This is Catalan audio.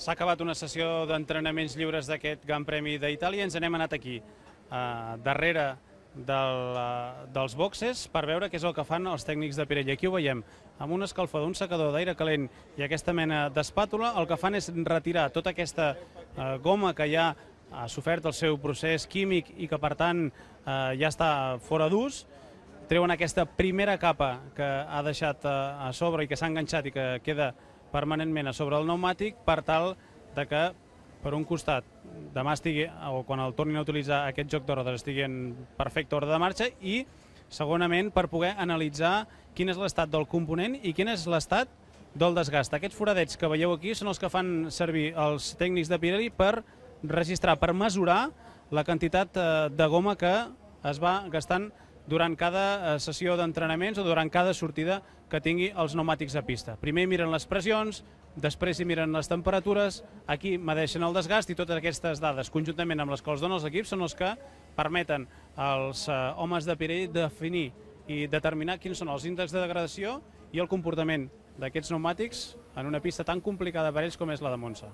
S'ha acabat una sessió d'entrenaments lliures d'aquest Gran Premi d'Itàlia i ens n'hem anat aquí, eh, darrere del, eh, dels boxes per veure què és el que fan els tècnics de Pirelli. Aquí ho veiem, amb un escalfador, un secador d'aire calent i aquesta mena d'espàtula, el que fan és retirar tota aquesta eh, goma que ja ha sofert el seu procés químic i que, per tant, ja està fora d'ús, treuen aquesta primera capa que ha deixat a sobre i que s'ha enganxat i que queda permanentment a sobre el pneumàtic per tal de que per un costat demà estigui, o quan el tornin a utilitzar aquest joc rodes estigui en perfecta ordre de marxa i segonament per poder analitzar quin és l'estat del component i quin és l'estat del desgast. Aquests foradets que veieu aquí són els que fan servir els tècnics de Pirelli per registrar, per mesurar la quantitat eh, de goma que es va gastant durant cada eh, sessió d'entrenaments o durant cada sortida que tingui els pneumàtics a pista. Primer miren les pressions, després hi miren les temperatures, aquí medeixen el desgast i totes aquestes dades, conjuntament amb les que els donen els equips, són els que permeten als eh, homes de Pirelli definir i determinar quins són els índexs de degradació i el comportament d'aquests pneumàtics en una pista tan complicada per ells com és la de Monza.